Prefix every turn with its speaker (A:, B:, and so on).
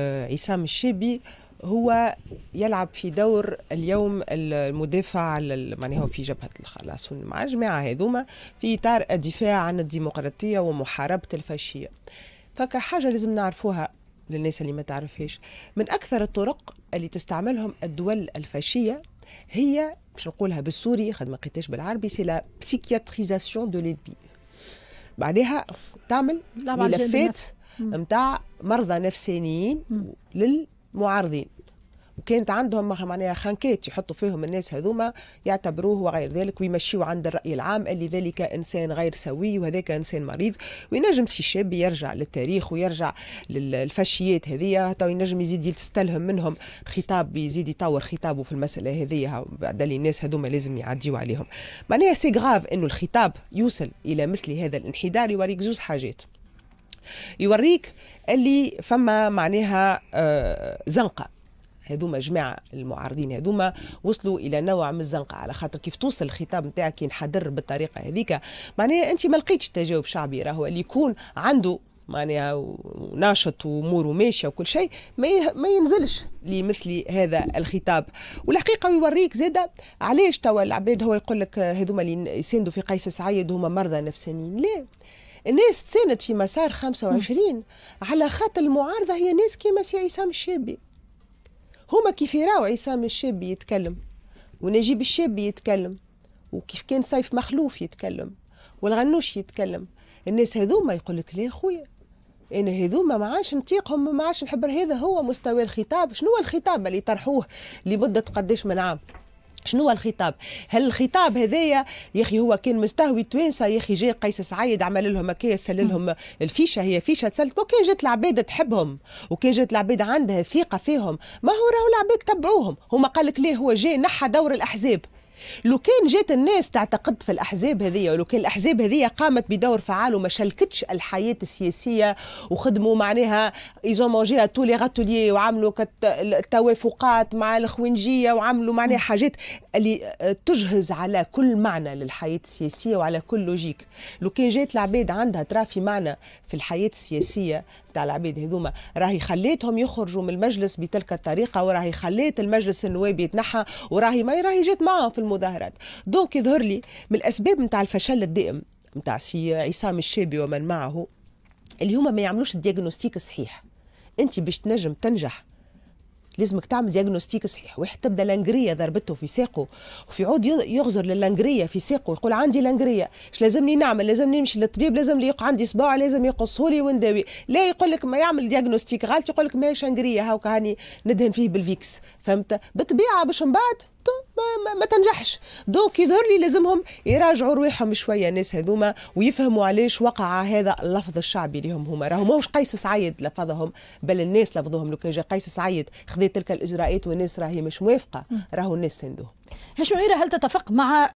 A: عصام الشابي هو يلعب في دور اليوم المدافع على معناها هو في جبهه الخلاص مع الجماعه هذوما في اطار الدفاع عن الديمقراطيه ومحاربه الفاشيه فك حاجه لازم نعرفوها للناس اللي ما تعرفهاش من اكثر الطرق اللي تستعملهم الدول الفاشيه هي باش نقولها بالسوري خد ما قيتاش بالعربي سي لا بسيكياتريزاسيون دو ليبي بعدها تعمل ملفات نتاع مرضى نفسانيين للمعارضين وكانت عندهم معناها خنكات يحطوا فيهم الناس هذوما يعتبروه وغير ذلك ويمشيوا عند الراي العام اللي ذلك انسان غير سوي وهذاك انسان مريض وينجم سي شاب يرجع للتاريخ ويرجع للفاشيات هذيا تو ينجم يزيد يستلهم منهم خطاب يزيد يطور خطابه في المساله هذيا بعد اللي الناس هذوما لازم يعديوا عليهم معناها سي غاف انه الخطاب يوصل الى مثل هذا الانحدار يوريك زوز حاجات يوريك اللي فما معناها آه، زنقه هذوما جماعة المعارضين هذوما وصلوا إلى نوع من الزنقة على خاطر كيف توصل الخطاب نتاعك ينحدر بالطريقة هذيك معناها أنت ما لقيتش تجاوب شعبي راهو اللي يكون عنده معناها وناشط واموره ماشيه وكل شيء ما ما ينزلش لمثل هذا الخطاب والحقيقه يوريك زاده علاش توا العباد هو يقول لك هذوما اللي يساندوا في قيس سعيد هما مرضى نفسانيين لا الناس تساند في مسار 25 على خاطر المعارضة هي ناس كيما سي عصام الشابي هما كيف يراو عصام الشابي يتكلم ونجيب الشابي يتكلم وكيف كان سيف مخلوف يتكلم والغنوش يتكلم الناس هذوما يقول لك لا خويا انا هذوما ما عادش نطيقهم ما عادش نحب هذا هو مستوى الخطاب شنو هو الخطاب اللي طرحوه لمده قداش من عام شنو الخطاب هل الخطاب هذايا يا اخي هو كان مستهوي التوانسه يا اخي جاء قيس سعيد عمل لهم هكا سل لهم الفيشه هي فيشه تسلت وكان جات العباد تحبهم وكان جات العباد عندها ثقه فيهم ما هو راهو العباد تبعوهم هما قال لك ليه هو جاي نحى دور الاحزاب لو كان جات الناس تعتقد في الأحزاب هذه ولو كان الأحزاب هذه قامت بدور فعال وما شلكتش الحياة السياسية وخدموا معناها مونجي تو لي غاتوليي وعملوا التوافقات مع الخوينجية وعملوا معناها حاجات اللي آه، تجهز على كل معنى للحياة السياسية وعلى كل لوجيك لو كان جات العباد عندها ترى في معنى في الحياة السياسية تاع العباد هذوما راهي خليتهم يخرجوا من المجلس بتلك الطريقة وراهي خليت المجلس النواب يتنحى وراهي ما راهي جات معاهم في الم... المظاهرات دونك يظهر لي من الاسباب نتاع الفشل الدائم نتاع سي عصام الشابي ومن معه اللي هما ما يعملوش الدياغنوستيك الصحيح انت باش تنجم تنجح لازمك تعمل دياغنوستيك صحيح واحد تبدا لانجريا ضربته في ساقه وفي عود يغزر للانجريا في ساقه يقول عندي لانجريا اش لازمني نعمل لازمني نمشي للطبيب لازم لي عندي صباع لازم يقصوا لي ونداوي لا يقول لك ما يعمل دياغنوستيك غلط يقول لك ماشي انجريا هاك هاني ندهن فيه بالفيكس فهمت بالطبيعه باش من بعد ما, ما, ما تنجحش دونك يظهر لي لازمهم يراجعوا رواحهم شويه الناس هذوما ويفهموا علاش وقع هذا اللفظ الشعبي لهم هما راهو ماهوش قيس سعيد لفظهم بل الناس لفظوهم لو كان جا قيس سعيد خذ تلك الاجراءات والناس راهي مش موافقه راهو الناس سندوه هشميرة هل تتفق مع